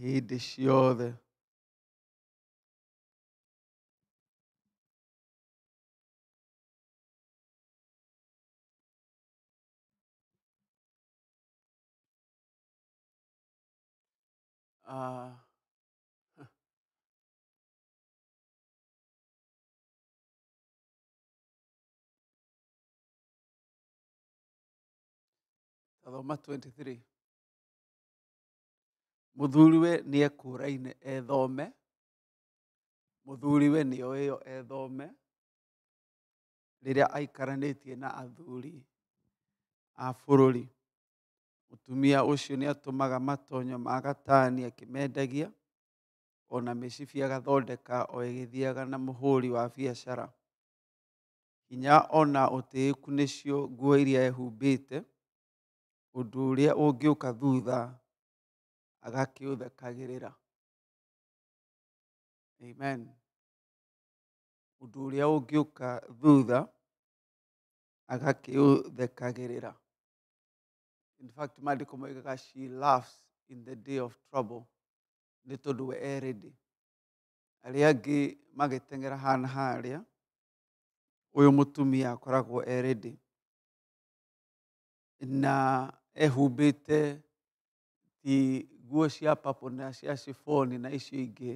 He deşiyordu. Uh, huh. 23. muthuriwe nä ekåraine ethome muthuriwe nä o ä yo ethome rä rä a aikaranä tie na athuri a bå rå ri mutumia å cio nä atå maga matonyo magatani akä mendagia ona mä cibi agathondeka o ä thiaga na må hå ri wa biacara hinya ona å tä ku nä cio nguo iria ehumbä te å ndå å rä a å ngä å ka thutha agakĩũthekagĩrĩra amen mũndũ ũrĩa ũngĩũka thutha agakĩũthekagĩrĩra in fact maandĩko moigaga she laughs in the day of trouble nĩ tondũ we e arĩa angĩ magĩteng'era hana harĩa ũyũ mũtumia akoragwo e ready na ehumbĩte nguo cia papo na cia ciboni na icio ingĩ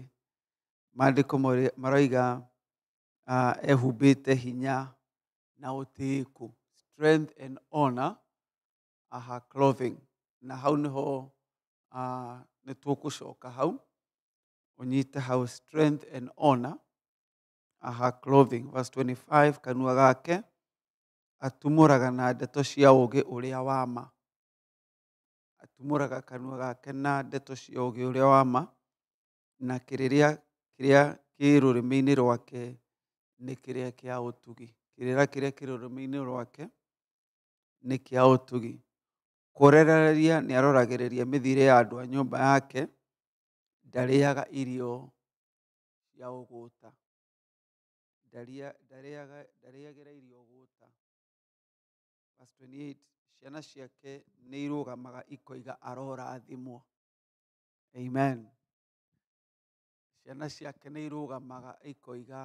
maandĩko maroiga uh, ah, ehumbĩte hinya na ũtĩĩku strength and honor aha clothing na hau nĩho uh, ah, nĩ tũkũcoka hau ũnyite hau strength and honor aha clothing verse 25 kanua gake atumuraga na ndeto cia ũũgĩ ũrĩa wa tumuraga kanua gake na ndeto cia å å gä rä a wa ma na kä kiria rä rurimi-ini rwake ni kiria kia utugi kirira kiria ki rurimi-ini rwake nä kä a å tugi ni nä aroragä rä ria mä mithire ya andå a nyå mba yake ndarä aga irio cia å gå ta ndarä agä ra irio å gå ta ciana ciake nä irå gamaga ikoiga arorathimwo amen ciana ciake nä irå gamaga ikoiga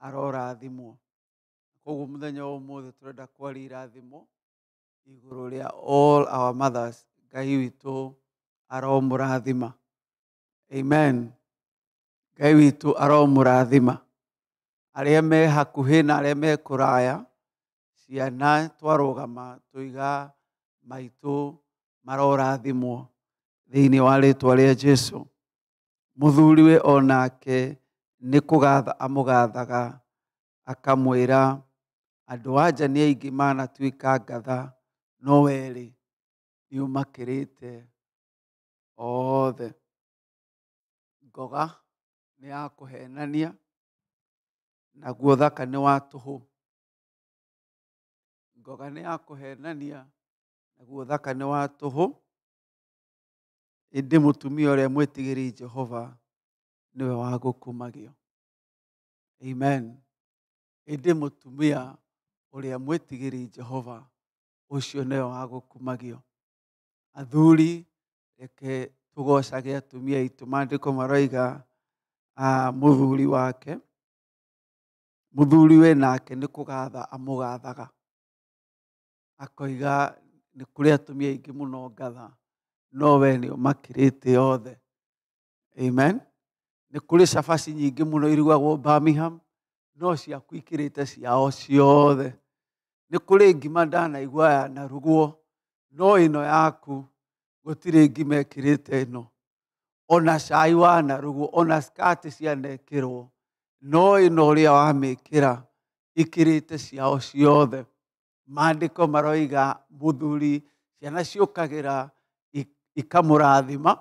arora arorathimwo koguo muthenya wa umuthi turenda kwaria irathimo iguru ria all our mothers ngai witu aromurathima amen ngai witå witu aromurathima aria me hakuhi na arä a me raya ciana twarugama tuiga maitu marorathimwo thiini wa ritwa ria jesu muthuriwe onake ni kugatha amugathaga akamwira andu anja ni aingi manatuika ngatha no weri ni umakirite othe ngoga nä ya kå henania naguo thaka nä wa tå hå ngoga nä ya kå henania naguo thaka nä wa tå hå ĩndĩ mũtumia ũrĩa mwĩtigĩri jehova we wa gũkumagio amen a mwä tigä mwĩtigĩri jehova nä we wa kumagio athuri reke gocage atumia aitũ maandĩko maroiga thuri wake we nake gatha amå gathaga akoiga nä kå rä atumia aingä må no ngatha no we nä makä te othe amen nä kå rä cabaci nyingä må no irugagwo birmingham no ciaku ikä rä te ciao ciothe nä kå rä ngima ndanaigua ya narugwo no ä no yaku gå tirä ngima äkä rä te no ona cai wa narugwo ona skati cianekirwo no ä no å rä a wamä kä ra ikä rä te ciao ciothe mandiko maroiga muthuri ciana ciukagira ikamurathima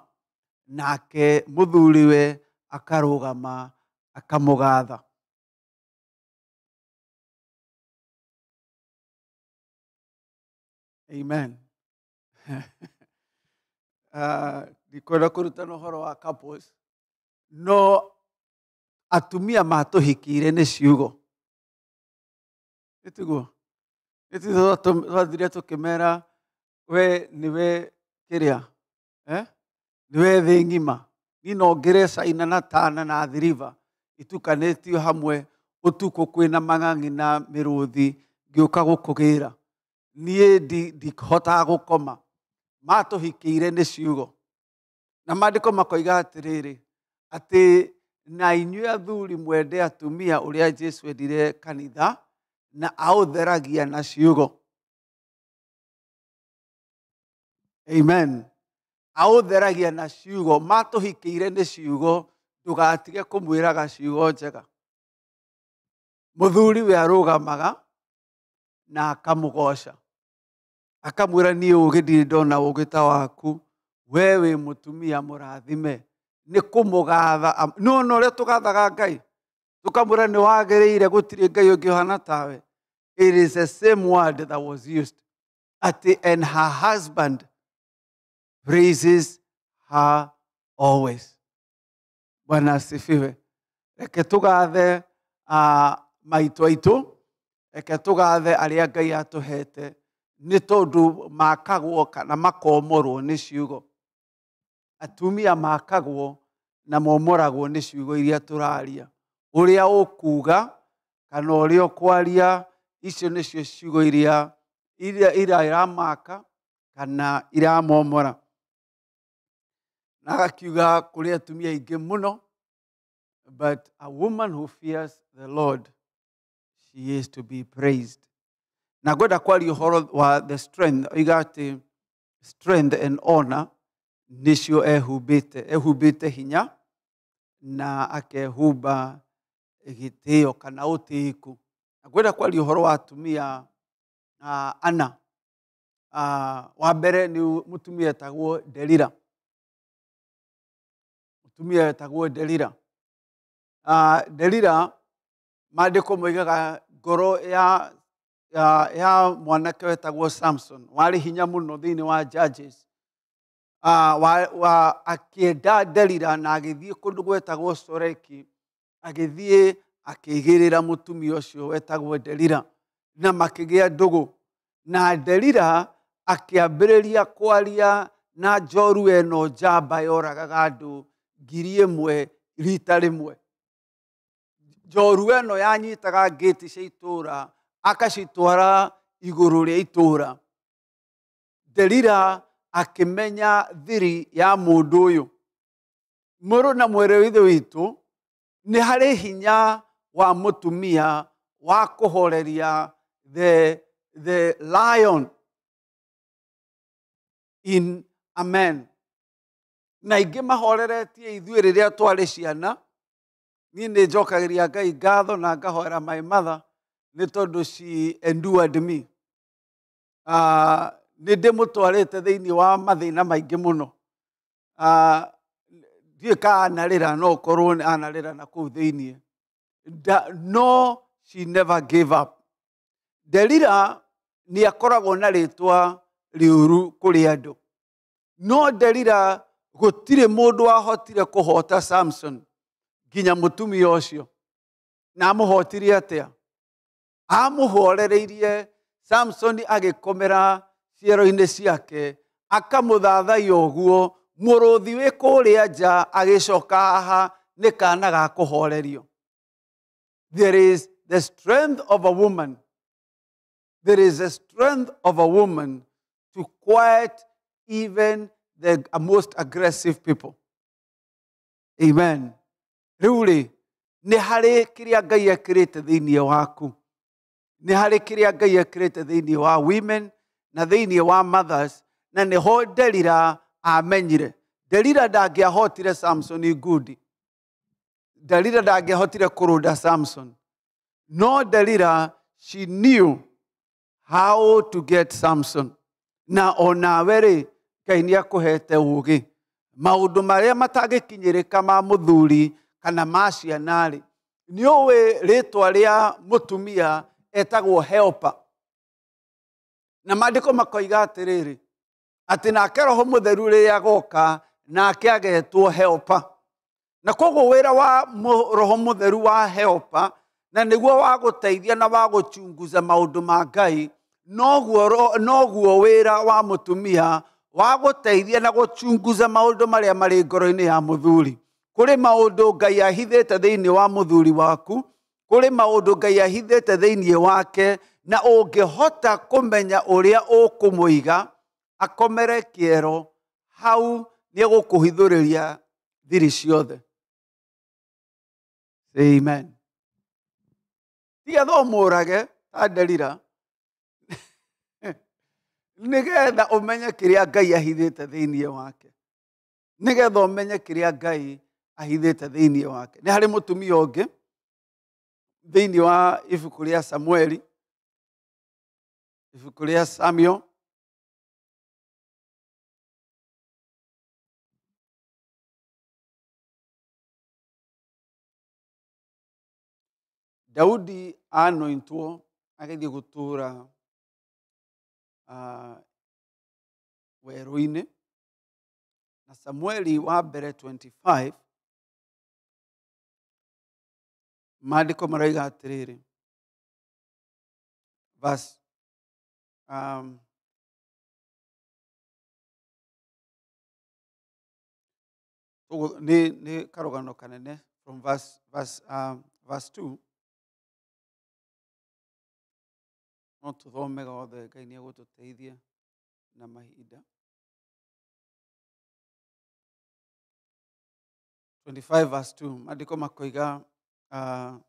nake muthuriwe akarugama akamugatha amen ah, ndikwenda uh, kurutana horo wa couples no atumia matuhikire ni ciugo nitiguo iti twathire tukimera we niwe kiria eh? niwe thĩ ng'ima ni no ngĩre caina na tana na thiriva itukanĩtio hamwe ũtukũ kwĩna mang'ang'i na mĩrũthi ngĩũka gũkũgĩra niĩ ndihotaga gũkoma matũhikĩire nĩ ciugo na mandĩko makoiga atĩrĩrĩ atĩ na inyuĩ athuri mwende atumia ũrĩa jesu endire kanitha na na ciugo amen awtheragia na ciugo matũhikiire nĩ ciugo ndũgatige kũmwĩraga ciugo njega mũthuri we arũgamaga na akamũgoca akamwĩra niĩ ũgĩ ndirĩ ndona ũgĩ ta waku wee wĩ mũtumia mũrathime nĩ kũmũgatha nĩwona ũrĩa tũgathaga ngai ukambura niwagereire gutire ngai ungihana tawe it is the same word that was used ati and her husband praises her always bwana asifiwe reke tugathe uh, maitũ aitũ reke tũgathe arĩa ngai atũhete nĩ tondũ makagwo kana makomorwo nĩ ciugo atumia makagwo na momoragwo nĩ ciugo iria tũraria uria ukuga kana uria ukwaria icio nicio ciugo iria iria iramaka kana iramomora na agakiuga kuri atumia aingi muno but a woman who fears the lord she is to be praised na ngwenda kwaria uhoro wa the strength oiga atä strength and honor nicio ehumbite ehumbite hinya na akehumba gitio kana utiku na ngwenda kwa lihoro wa atumia uh, ana uh, wa mbere ni mutumia etagwo delira mutumia etagwo delira uh, delira maandiko moigaga ngoro ya ya, ya mwanake wetagwo samson warĩ hinya no thĩinĩ wa judges uh, wa, wa, akienda delira na agĩthiĩ kũndũ gwetagwo soreki agithie akigirira mutumia ucio wetagwo delira na makigia ndugu na delira akiambiriria kwaria na njoru eno njamba yoragaga andu ngiri imwe rita rimwe njoru eno yanyitaga ngiti cia itura akacitwara iguru ria itura delira akimenya thiri ya mundu uyu muru na mwerewe ithe witu nä harä hinya wa må tumia wa kå horeria the, the lion in a na ingä mahoreretie ithuä rä rä a twarä ciana niä nä njokagä ria ngai ngatho na ngahoera my mother nä tondå ci endured me uh, ah, nä ndä må twarä te thä inä wa mathä na maingä må no uh, ah, ndiä ka anarä ra no korwo anarä ra na kå u thä inie no she never gave up delira nä akoragwo na rä twa rä uru kå rä andå no delira må ndå wahotire hota samson nginya å cio na hotire amũhotire atĩa amũhorereirie samson agĩkomera ciero inä ciake å guo wi kuria nja agicoka aha ni kana ga kuhorerio there is the strength of a woman there is a strength of a woman to quiet even the most aggressive people amen riu rĩ nĩ harĩ kĩrĩa ngai ekĩrĩte thĩinĩ waku nĩ harĩ kĩrĩa ngai wa women na thĩinĩ wa mothers na ho delira. amenyire delira ndangĩahotire samson ngudi delira ndangĩahotire kũrũnda samson no delira she knew how to get samson na onawe-rĩ ngai marä a ũũgĩ kinyä rä ka ma thuri kana ma ciana-rĩ nĩ ũĩ rĩtwa rĩa mũtumia etagwo helper na ko makoiga rä atä nake roho må theru rä rä goka nake agetwo helpa na koguo wä ra wa roho må theru wa helpa na nĩguo wa gũteithia na wa gũchunguza maũndũ ma ngai noguo noguo wĩra wa mũtumia wa gũteithia na gũchunguza maũndũ marĩa marĩ ngoro-inĩ ya mũthuri kũrĩ maũndũ ngai ahithĩte thĩinĩ wa mũthuri waku kũrĩ maũndũ ngai ahithĩte thĩinĩ wake na ũngĩhota kũmenya ũrĩa ũkũmũiga akomere kiero hau nä egå kå hithå rä ria thiri ciothe amen tigetha å må rage tanderira nä getha å menye kä rä a ngai ahithä te thä iniä wake nä getha å menye kä rä a ngai ahithä te thä iniä wake nä harä må tumia å ngä thä iniä wa ibuku rä a samueli ibuku rä a samuel Daudi anointou agagikutura uh, weru-inĩ na samueli wa mbere 25 maandĩko maroiga atĩrĩrĩ verse um, nĩ karũgano kanene from verse, verse, um, verse 2 no tå thomega othe ngai nä egå tå teithia na mahinda 25 verse 2 maandiko makoiga uh,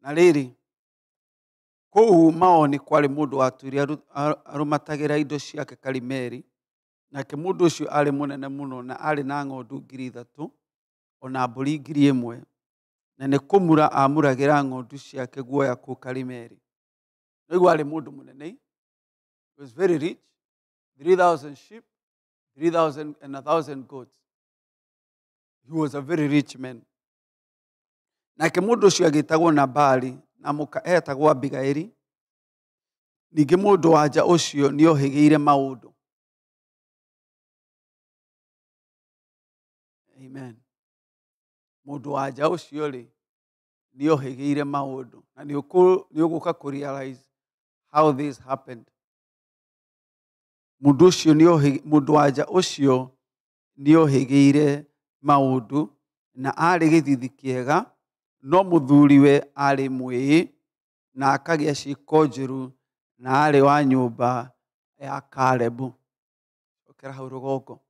na rĩrĩ kũu maoni kwarĩ mũndũ watuire arũmatagira indo ciake karimeri nake må mũndũ ũcio nene må no na arä na ng'ondu ngiri ithatũ o na mbũri ngiri ĩmwe na nä kå mura amuragä ra ng'ondu ciake guoya kå karimeri no iguo arä må ndå må nene was very rich 3000 sheep 3000 and goats he was a very rich man nake må ndå å cio agä tagwo na bari na må etagwo abigairi ningä må ndå nja å cio nä gä ire maå ndå amen mundu wanja ucio ri ni ohegeire maundu na ni uguka ku realize how this happened mundu ucio ni mundu wanja ucio ni ohegeire maundu na arä gä kiega kĩega no mũthuriwe arĩ mwĩĩ na akagĩa ciĩko njũru na arĩ wa nyũmba ya karebu okera hau rũgongo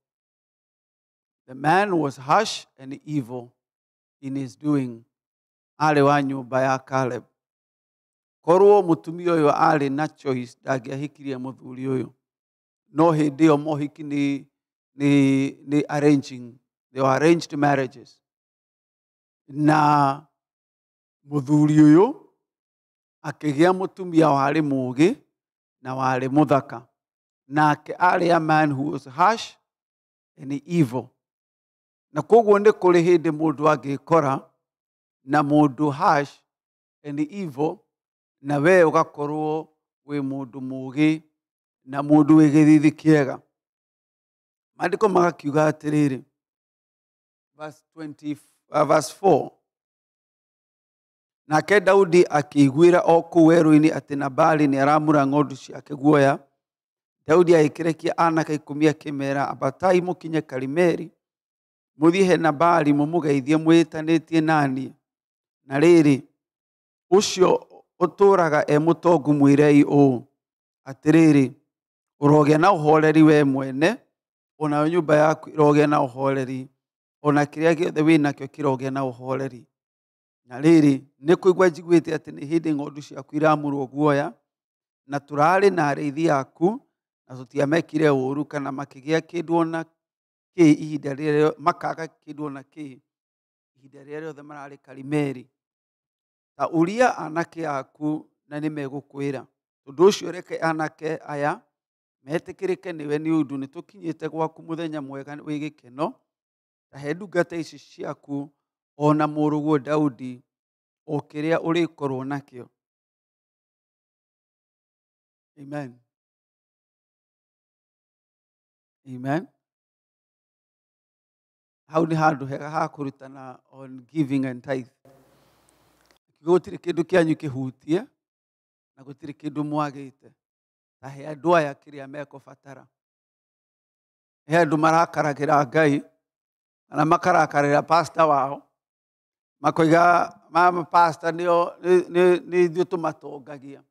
the man was harsh and evil in his doing arĩ wa nyũmba ya kaleb korwo mũtumia ũyũ arĩ na choice ndangĩahikirie mũthuri ũyũ no hĩndĩ ĩyo mohiki nĩ nĩ nĩ arranging they were arranged marriages na mũthuri ũyũ akĩgĩa mũtumia warĩ mũũgĩ na warĩ mũthaka nake arĩ a man who was harsh and evil na koguo nä kå rä hä ndä må ndå angä kora na må ndå na we evil na wä må ndå må gä na ndå wä gä thithi kä ega mandä ko 20, uh, rä 4 nake daudi ra o kũu werå -inä atä nabali nĩ aramura ng'ondu ciake guoya daudi mi akä mera abatai må mũkinye karimeri muthihe na barimu mugeithie mwitanitie nani na riri ucio uturaga e mutongu mwirei uu atiriri urogia na uhoreri we mwene ona nyumba yaku irogia na uhoreri ona kiria giothe winakio kirogia na uhoreri na riri nä kå igua njiguä atä nä hä ndä ng'ondu ciaku iramurwo guoya na tå rarä na arä ithi yaku na tå tiamekire å ru kana makä gä a kä ndå ona kä ihinda rä makaga kä ndå ona kä ihinda rä rä othe mararä karimeri ta å ria anake aku na nä megå kwä ra tondå å cio reke anake aya metä kä rä ke nä we nä å ndå nä tå kinyä te gwaku må thenya mwega wä gä keno ta he ndungata ici ciaku ona må rå daudi o kä rä a å rä korwo nakä o amen amen hau nä handå hega ha kå rutana on gå tirä kä ndå kä anyu kä hutie na gå tirä kä ndå mwagä te na he andå aya kä rä a mekå batara he andå marakaragä ra ngai kana makarakarä ra pasta wao makoiga mama nä ithuä tå matongagia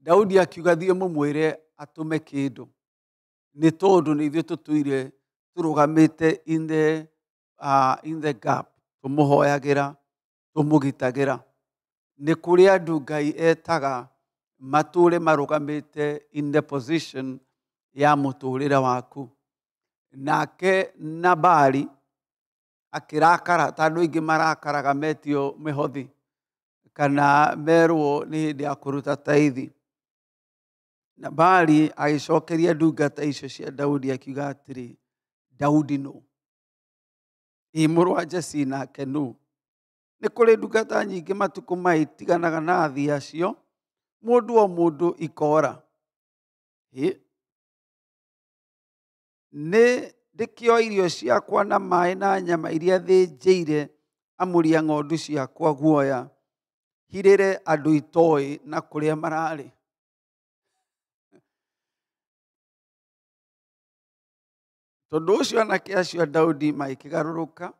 daudi akiuga thiä må mwä re atå me kä ndå nä tondå nä ithuä tå tå ire turugamite in the uh, in the gap tumuhoyagira tumugitagira ni kuri andu ngai etaga mature marugamite in the position ya muturira waku nake nabali akirakara tandu ingi marakaraga metio mihothi kana merwo nä hä ndä ya kå ruta taithi nabali agä cokeria ndungata icio cia daudi akiuga atĩrĩ daudi nũ ĩ må rwa jeci nake nä kå rä ndungata nyingä matukå maya na athi acio ndå o ndå ikora kä o irio ciakwa na maä na nyama iria amå ria ng'ondu ciakwa guoya re andå itoä na a mararä å cio anake acio a daudi magikigaruruka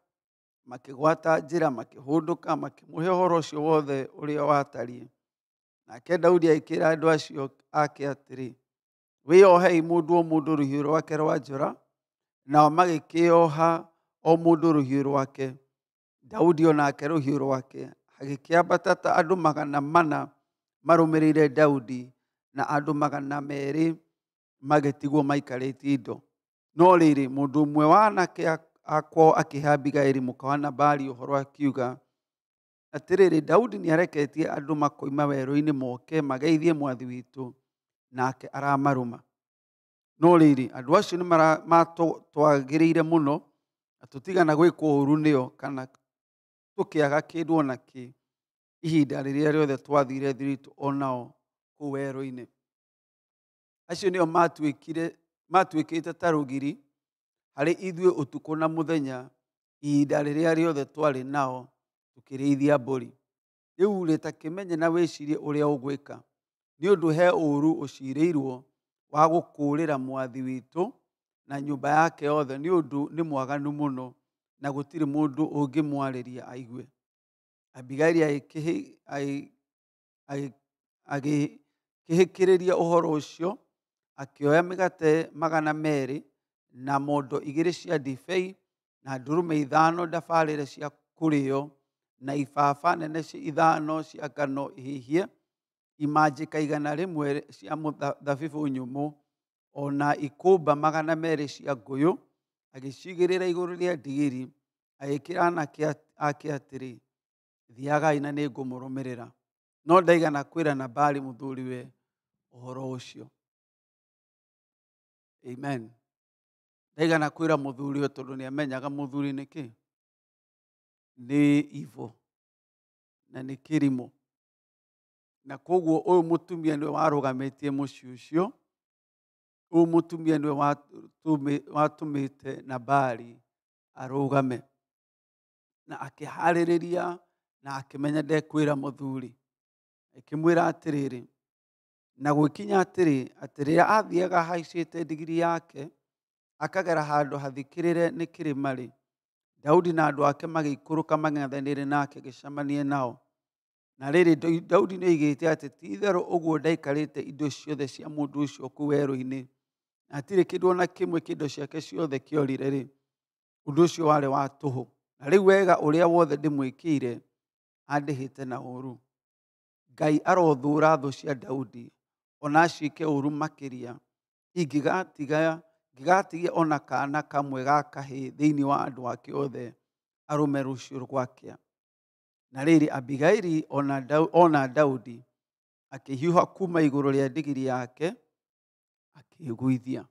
makigwata njira makihunduka makimuhe horo ucio wothe a watarie nake daudi ra andå acio ake ohei må ndå o rå hiå rwake rwa njora nao oha o rå hiå rwake daudi onake hiå rwake agikiambata ta andå magana mana ire daudi na andå magana meri maikarä tie indo no rä mundu umwe wa anake akwo akihe abigaili muka wa nabali uhoro akiuga atiriri daudi ni areketie andu makoima weru-ini moke mageithie mwathi witu nake aramaruma no riri andu acio ni matwagiriire muno na tutigana gwika uru nio kana tukiaga kindu ona ki ihinda riria riothe twathire thiritu onao kuu weru-ini acio nio kire matuĩkĩte ta rũgiri harĩ ithuĩ ũtukũ na mũthenya ihinda rĩrĩa rĩothe twarĩ nao tũkĩrĩithia mbũri rĩu rĩ ta kĩmenye na wĩcirie ũrĩa ũgwĩka nĩ ũndũ he ũũru ũcirĩirwo wa gũkũũrĩra mwathi witũ na nyũmba yake yothe nĩ ũndũ nĩ mwaganu mũno na gũtirĩ mũndũ ũngĩmwarĩria aigue abigaili agĩkĩhĩkĩrĩria ũhoro ũcio akioya migate magana meri na mondo igiri cia ndibei na ndurume ithano ndabarire cia kurio na ibaba nene ithano cia ngano ihihie imanjika igana rimwe cia thabibu nyumu ona ikumba magana meri cia nguyu agicigirira iguru ria ndigiri agikira anake ake atiri thiagai na ni ngumurumirira no ndaigana kwira nabali muthuriwe uhoro ucio amen ndaigana kwira muthuri uyu tondu ni amenyaga thuri ni ki ni ivo na ni kirimo na koguo uyu mutumia niwe warugamitie muci ucio uyu mutumia niwe watå mä arugame na game na akimenya ra atä rä atiriri na gwikinya atiri atirira athiaga haicite ndigiri yake akagera handu hathikirire ni kirimari daudi na andu ake magiikuruka mang'ethanire nake gicemanie nao na riri daudi nĩ oigĩte atĩ ti itherũ ũguo ndaikarĩte indo ciothe cia mũndũ ũcio kũu werũ-inĩ na hatirĩ kĩndũ ona kĩmwe kĩndo ciake ciothe kĩorire rĩ ũndũ ũcio warĩ wa tũhũ na rĩu wega ũrĩa wothe ndĩmwĩkĩire andĩhĩte na ũũru ngai arothũra thu cia daudi ona ciike uru makiria ingigatiga ngigatigia ona kana kamwe ga thä thĩinĩ wa andå ake othe arũme rũciũ rwakĩa na rä abigairi ona daudi akĩhiũha kuma igũrũ rĩa ndigiri yake akĩĩgũithia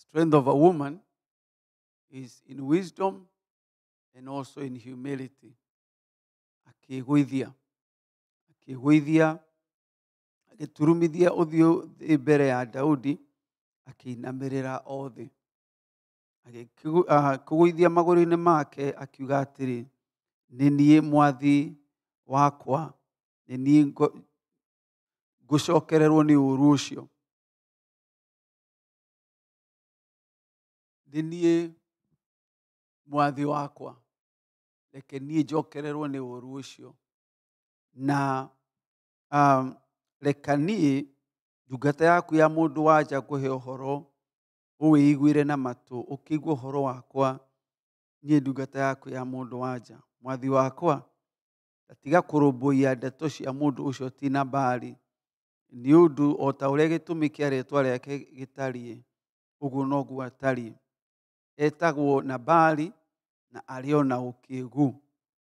strength of a woman is in wisdom and also in humility akĩĩgũithia akĩĩgũithia agĩturumithia ũthiũ thĩ mbere ya daudi akĩinamĩrĩra othe agĩkũgũithia magũrũ-inĩ make akiuga atĩrĩ nĩ niĩ mwathi wakwa nĩ niĩ ngũcokererwo nĩ ũũru ũcio nĩ niĩ mwathi wakwa reke niĩ njokererwo nĩ ũũru ũcio na um, rekaniĩ ndungata yaku ya mũndũ wanja ngũhe ũhoro ũwĩiguĩre na matũ ũkĩigua ũhoro wakwa niĩ ndungata yaku ya mũndũ wanja mwathi wakwa gatiga kũrũmbũiya ndeto cia mũndũ ũcio ti nabari nĩ ũndũ o ta ũrĩa gĩtũmi kĩa rĩtwa rĩake gĩtariĩ ũguo noguo atariĩ etagwo nabari na arĩ ona ũkĩĩgu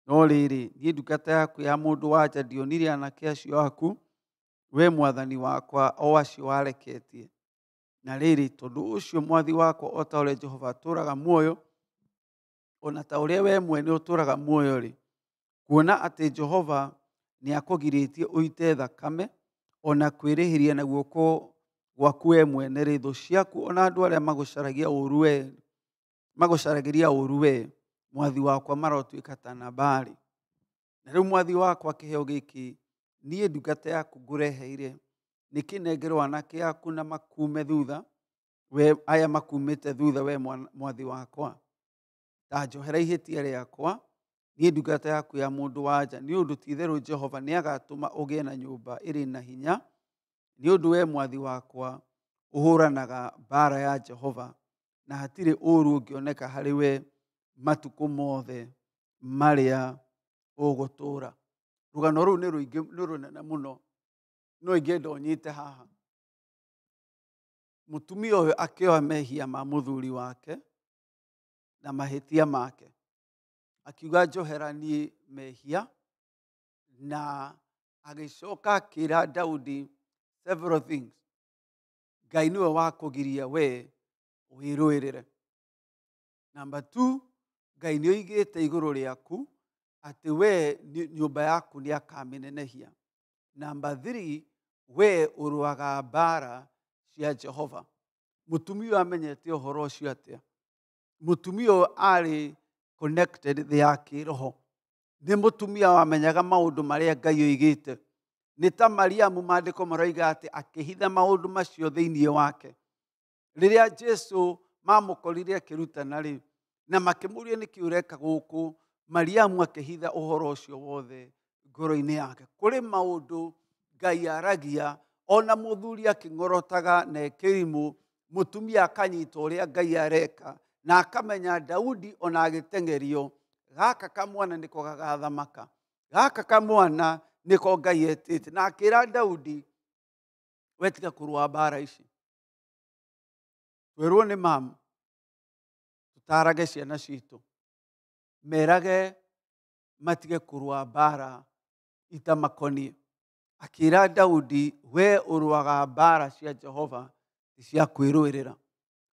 no rĩrĩ niĩ ndungata yaku ya mũndũ wanja ndionire anake acio aku we mwathani wakwa o acio wareketie na rĩrĩ tondũ ũcio mwathi wakwa o ta ũrĩa jehova atũũraga muoyo ona ta ũrĩa we mwene ũtũũraga muoyo-rĩ kuona atĩ jehova nĩ akũgirĩtie ũite thakame ona kwĩrĩhĩria na guoko gwaku we mwene-rĩ thũ ciaku ona andũ arĩa magũcaragia ũũru wee magũcaragĩria ũũru we mwathi wakwa marotuĩka ta nabari na rĩu mwathi wakwa kĩheo gĩkĩ niä ndungata ya ku ngå reheire nä kä nengerwo anakä yaku na makume thutha aya makumä te thutha we mwathi wakwa ta njoheraihä tia rä akwa niä ndungata yaku ya må ndå wa nja nä å ndå titherw jehova nä agatå ma å gä e na nyå mba ä rä na hinya nä å ndå we mwathi wakwa å hå ranaga mbara ya jehova na hatirä å ru å ngä oneka harä we matukå mothe marä a å gå tå ra rũgano rũu nĩ rũingĩ nĩ rũnene mũno no ingĩenda ũnyite haha mũtumia ũyũ akĩoya mehia ma mũthuri wake na mahĩtia make akiuga njoheranie mehia na agĩcoka akĩĩra daudi several things ngai nĩwe wa kũgiria we wĩrũĩrĩre namba two ngai nĩ oigĩte igũrũ rĩaku ati we nyumba yaku ni akaminenehia namba thiri we uruaga mbara cia jehova mutumio ũyũ amenyete ũhoro ũcio atĩa mũtumia ũyũ arĩ connected thĩ ya kĩroho nĩ mũtumia wamenyaga marä a ngai te nä ta mariamu ko maroiga hitha maå ndå macio thĩinĩ wake a jesu mamũkorire akĩrutana rĩ na å reka gå kå mariamu akĩhitha uhoro ucio wothe ngoro-inĩ yake kuri maundu ngai aragia ona muthuri akingorotaga na ekĩrimũ mutumia akanyita ũrĩa ngai areka na akamenya daudi ona agitengerio gaka kamwana niko gagathamaka gaka kamwana niko ngai etĩte na akira daudi wetiga kurwa mbara ici twĩrwo nĩ mamu tũtarage ciana citå merage matige kurwa mbaara itamakoniĩ akira daudi wee uruaga mbaara cia jehova cia kwĩrũĩrĩra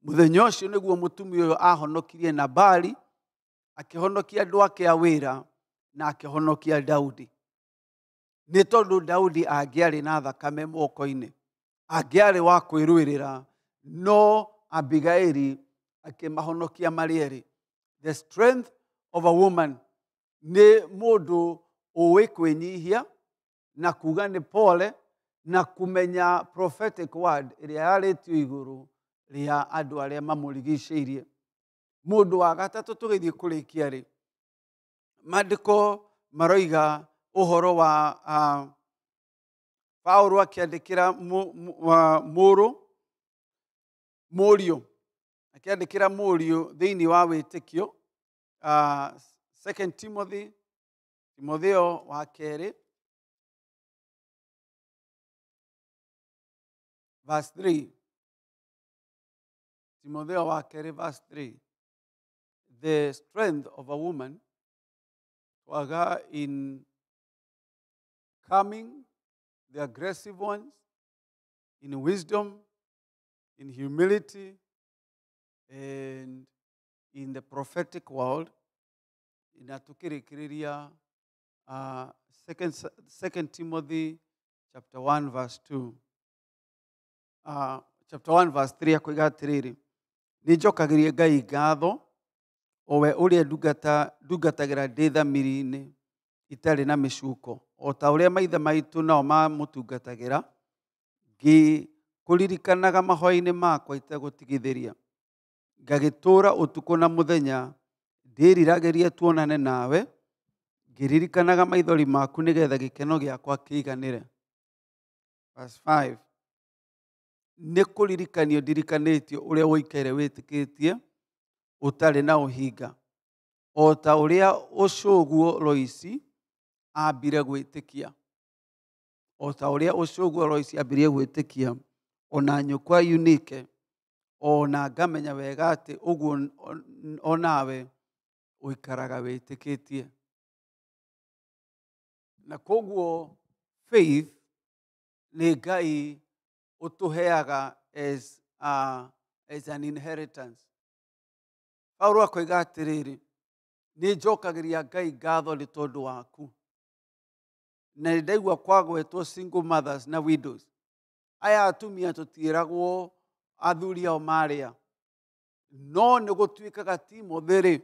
mũthenya ũcio nĩguo mũtumia ũyũ ahonokirie nabali akĩhonokia andũ ake a wĩra na akĩhonokia daudi nĩ tondũ daudi angĩarĩ na thakame mokoine inĩ angĩarĩ wa kwĩrũĩrĩra no abigaili akĩmahonokia marĩ the strength of a woman å ä kwä nyihia na kuga nä pole na kumenya prophetic word andå arä iguru mamå rigicä irie må ndå wa rä kia rä mandä ko maroiga horo wa akä andä kä ra må riå thä thiini wa kio Ah, second Timothy timotheo wa kerĩ verse 3 timotheo wa kerĩ verse 3 the strength of a woman waga in coming the aggressive ones in wisdom in humility and in the prophetic world inatukirikiria uh, second, second timothy chapter 1 verse 2 uh, chapter 1 verse 3 akoiga atiriri nä njokagä ngai ngatho owe we ũrĩa ndungatagĩra ndĩ thamiri-inĩ itarĩ na mĩcuko o ta ũrĩa maithe maitũ nao mamũtungatagĩra ngĩkũririkanaga mahoya-inĩ makwa itegũtigithĩria ngagitura utuku na muthenya ndiriragerie tuonane nawe ngiririkanaga maithori maku nigetha gikeno giakwa kiiganire verse 5 nä kå ririkanio ndirikanätio å rä a wåikaire wä tä kä tie å tarä na å hinga o ta å rä a å cåguo roici ambire gwä tä kia o ta å rä a å cåguo roici ambirie gwä tä kia ona nyå kwa unike ona ngamenya wega atä å guo onawe å ikaraga wä tä kä tie na koguo faith nä ngai å tå heaga as, a, as an inheritance paulo akoiga atä rä rä nä njokagä ria ngai ngatho nä tondå waku na nä ndaigua kwagwetwo single mothers na widows aya atumia tå tiä ragwo athuri ao marä a no nä gå tuä kaga timothy rä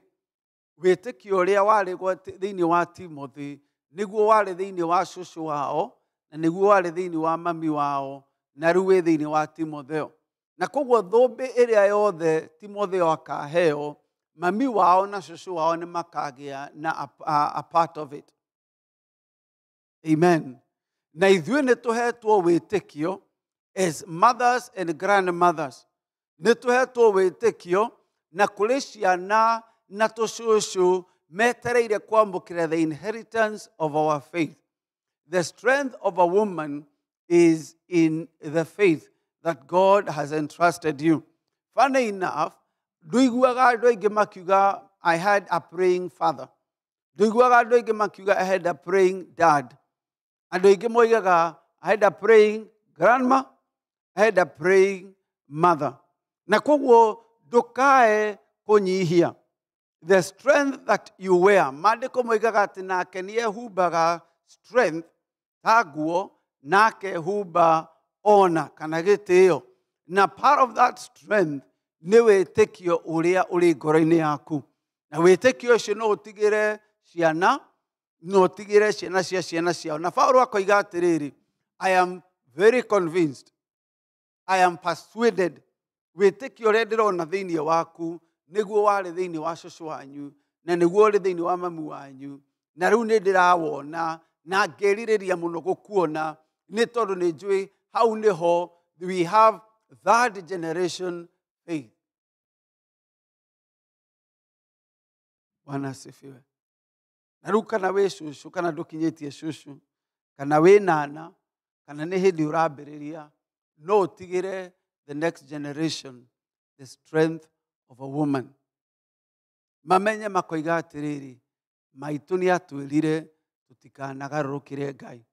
wä tä kio å rä a warä thä inä wa timothy nä guo warä thä inä wa cåcå wao na nä guo warä thä inä wa mami wao na rä u wä thä iniä wa timotheo na koguo thå mbä ä rä a yothe timotheo akaheo mami wao na cũcũ wao nĩ makagĩa na a, a, a part of it amen na ithuĩ nĩ tũhetwo wĩtĩkio As mothers and grandmothers nä tũhetwo wĩtĩkio na kũrĩ ciana na tũcũcũ metereire kwamũkĩra the inheritance of our faith the strength of a woman is in the faith that god has entrusted you funny enough nduiguaga andũ makiuga i had a praying father nduiguaga andũ makiuga i had a praying dad And aingĩ moigaga i had a praying grandma a praying mother na koguo ndukae kunyihia the strength that you wear mandiko moigaga atä nake nä ehumbaga strength ta nguo nake huba ona kana gä na part of that strength nä wä tä kio å rä a å rä ngoro-inä yaku na wä tä kio å cio no tigä re ciana no å tigä re ciana cia ciana ciao na paulo akoiga atä rä rä i am very convinced i am persuaded wĩtĩkio ũrĩa ndĩrona thĩinĩ waku nĩguo warĩ thĩinĩ wa cũcũ wanyu na nĩguo ũrĩ thĩinĩ wa mamu wanyu na rĩu nĩ ndĩrawona na ngĩrirĩria mũno gũkuona nĩ tondũ nĩ njũĩ hau nĩho we have third generation faith bwana asifiwe na rĩu kana wĩ cũcũ kana ndũkinyĩtie cũcũ kana wĩ nana kana nĩ hĩndĩ ũrambĩrĩria no utigire the next generation the strength of a woman mamenye makoiga atiriri maitu ni atwirire tutikanagarurukire ngai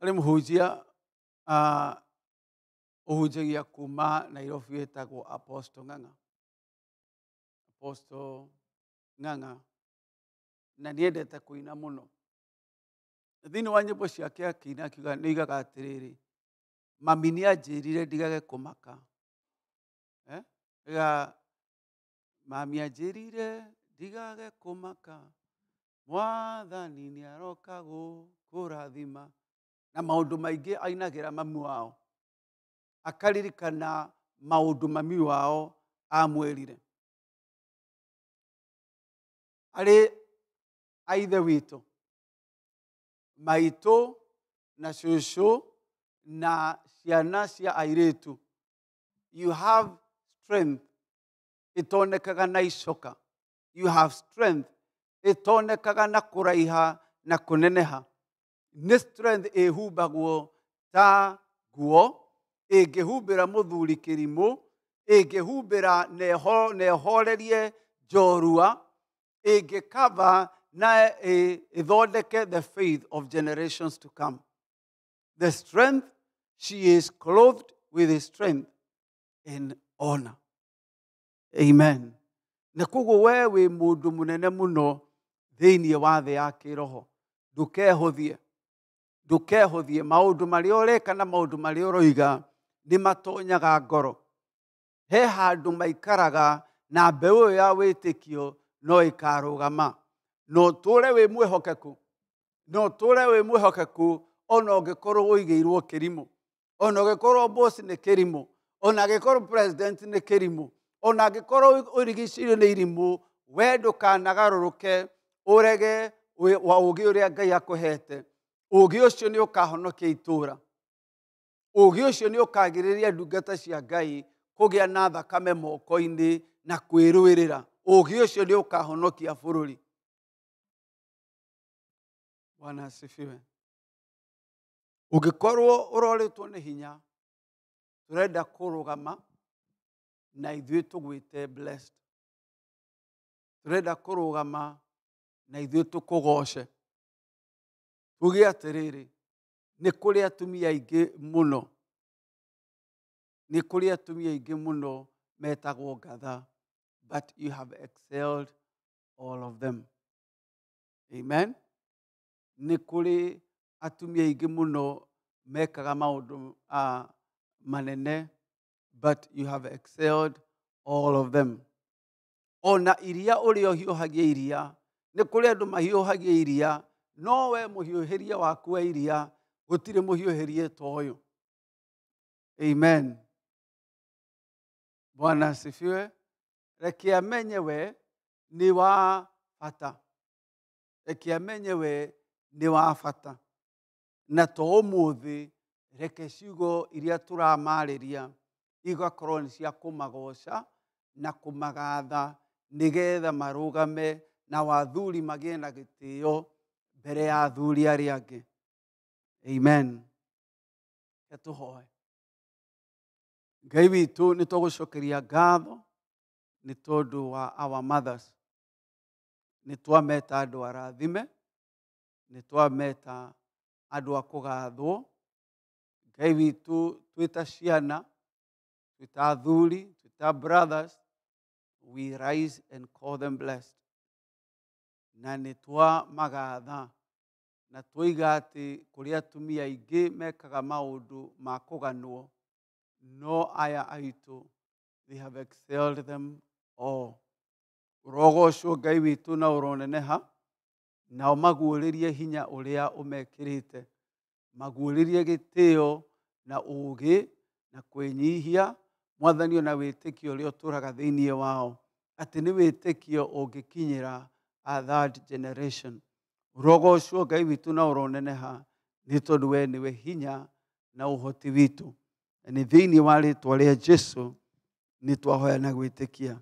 arä må hunjia å hunjagia kuma nairobi wetagwo apostle ng'ang'a apostle ng'ang'a na niendete kå ina må no thini wa nyimbo ciake akĩina akiuga nĩ oigaga atĩrĩrĩ mami nĩ anjĩrire ndigage kũmaka ga mami anjĩrire ndigage kũmaka mwathani nĩ aroka kũrathima na maũndũ maingĩ ainagĩra mami wao akaririkana maũndũ mami wao amwĩrire arĩ aithe witũ maito na shosho na ciana cia airĩtu you have strength itonekaga na icoka you have strength itonekaga na kũraiha na kũneneha nĩ strength ĩhumbagwo ta guo ĩngĩhumbĩra mũthuri kĩrimũ ĩngĩhumbĩra nehorerie njorua ĩngĩkava idoleke eh, eh, the faith of generations to come. The strength, she is clothed with strength in honor. Amen. Na wewe we wi munene muno thiini wa thi ya kiroho. Ndukehothie. Ndukehothie maundu maria ureka kana maundu maria uroiga ni matonyaga ngoro. He handu maikaraga na mbeu ya witikio no ikarugama. notũre wĩ mwĩhokeku no tũre wĩ mwĩhokeku ona ũngĩkorwo ũigĩirwo kĩrimũ ona ũngĩkorwo boss nĩ kĩrimũ ona angĩkorwo president nĩ kĩrimũ ona angĩkorwo ũrigicĩirio nĩ irimũ we ndũkanagarũrũke ũrege wa ũgĩ ũrĩa ngai akũhete ũgĩ ũcio nĩ itura itũũra ũgĩ ũcio nĩ ũkagĩrĩria ndungata cia ngai kũgĩa na thakame moko-inĩ na kwĩrũĩrĩra ũgĩ ũcio nĩ ũkahonokia bũrũri bwana asifiwe ũngĩkorwo ũroretwo nĩ hinya tũrenda kũrũgama na ithuĩ tũgwĩte blessed tũrenda kũrũgama na ithuĩ tũkũgooce tuge atĩrĩrĩ nĩ kũrĩ atumia aingĩ mũno nĩ kũrĩ atumia aingĩ mũno metagwo ngatha but you have excelled all of them amen nĩ kũrĩ atumia aingĩ mũno mekaga maũndũ a manene but you have excelled all of them ona iria ũrĩa ũhiũhagia iria nĩ kũrĩ andũ mahiũhagia iria no we mũhiũhĩrie waku wa iria gũtirĩ mũhiũhĩrie ta ũyũ amen bwana sifiwe reke amenye we nĩ wa bata reke amenye we nä wa bata na to må thä reke ciugo iria tå ramarä ria igakorwo nä cia kå magoca na kå magatha nä getha marå game na wathuri magä na gä tä o mbere ya thuri arä a angä amen ketå hoe ngai witå nä tågå cokeria ngatho nä tondå wa our mothers nä twameta andå arathime Netua meta adua a kå gathwo ngai witå twä ta ciana twä ta brothers we rise and call them blessed na nä twamagatha na twoiga atä kå atumia aingä mekaga maå ma no aya aitå they have excelled them all rogo rogocwo ngai witå na å nao maguũrĩrie hinya ũrĩa ũmekĩrĩte maguũrĩrie gĩtĩo na ũũgĩ na kwĩnyihia mwathani na wĩtĩkio ũrĩa ũtũraga thĩinĩ wao atĩ nĩ wĩtĩkio ũngĩkinyĩra a third generation ũrogocwo ngai witũ na ũroneneha nĩ tondũ wee nĩwe hinya na ũhoti witũ na nĩ thĩinĩ wa rĩtwa rĩa jesu nĩ twahoya na gwĩtĩkia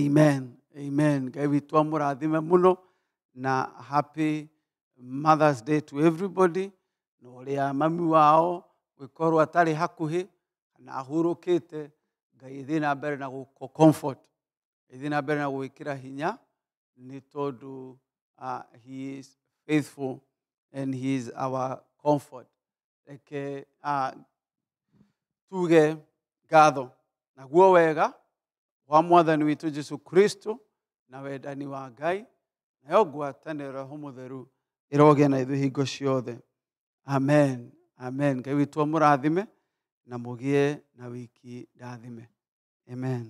amen amen ngai witũ amũrathime mũno na happy mothers day to everybody na uria mami wao wikorwo atari hakuhi na ahurukite ngai ithi na mbere na guko comfort ithi na mbere na gwikira hinya ni tondu uh, he is faithful and he is our comfort reke uh, tuge ngatho naguo wega wa mwathani witu jesu kristo na wendani wa ngai nayo ngwatanĩro ho mũtheru ĩrogĩa na ithuĩ hingo ciothe amen amen ngai witũ mũrathime na mũgĩe na wiki ndathime amen